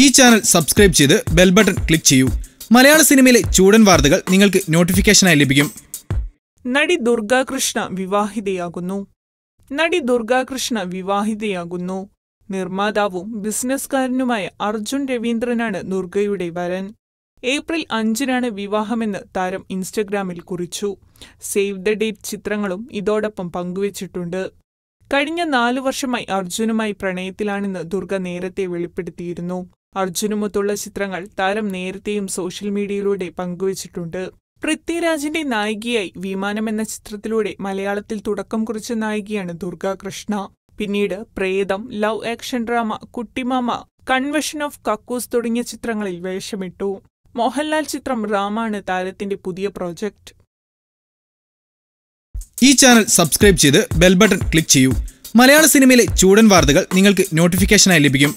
ഈ channel subscribe ചെയ്ത് bell button click ചെയ്യൂ മലയാള സിനിമയിലെ ചൂടൻ വാർത്തകൾ നിങ്ങൾക്ക് നോട്ടിഫിക്കേഷനായി ലഭിക്കും നടി ദുർഗാകൃഷ്ണ വിവാഹിതയാകുന്നു നടി ദുർഗാകൃഷ്ണ വിവാഹിതയാകുന്നു നിർമ്മാതാവും ബിസിനസ്സുകാരനുമായ അർജുൻ രവീന്ദ്രനാണ് ദുർഗയുടെ വരൻ ഏപ്രിൽ അഞ്ചിനാണ് വിവാഹമെന്ന് താരം ഇൻസ്റ്റഗ്രാമിൽ കുറിച്ചു സേവ് ദ ഡേറ്റ് ചിത്രങ്ങളും ഇതോടൊപ്പം പങ്കുവച്ചിട്ടുണ്ട് കഴിഞ്ഞ നാലു വർഷമായി അർജുനുമായി പ്രണയത്തിലാണെന്ന് ദുർഗ നേരത്തെ വെളിപ്പെടുത്തിയിരുന്നു അർജുനുമൊത്തുള്ള ചിത്രങ്ങൾ താരം നേരത്തെയും സോഷ്യൽ മീഡിയയിലൂടെ പങ്കുവച്ചിട്ടുണ്ട് പൃഥ്വിരാജിന്റെ നായികയായി വിമാനം എന്ന ചിത്രത്തിലൂടെ മലയാളത്തിൽ തുടക്കം കുറിച്ച നായികയാണ് ദുർഗ കൃഷ്ണ പിന്നീട് Pretham love action drama Kuttymama convention of കക്കൂസ് തുടങ്ങിയ ചിത്രങ്ങളിൽ വേഷമിട്ടു മോഹൻലാൽ ചിത്രം റാമാണ് താരത്തിന്റെ പുതിയ പ്രോജക്റ്റ് ഈ ചാനൽ സബ്സ്ക്രൈബ് ചെയ്ത് ബെൽ ബട്ടൺ ക്ലിക്ക് ചെയ്യൂ മലയാള സിനിമയിലെ ചൂടൻ വാർത്തകൾ നിങ്ങൾക്ക് നോട്ടിഫിക്കേഷനായി ലഭിക്കും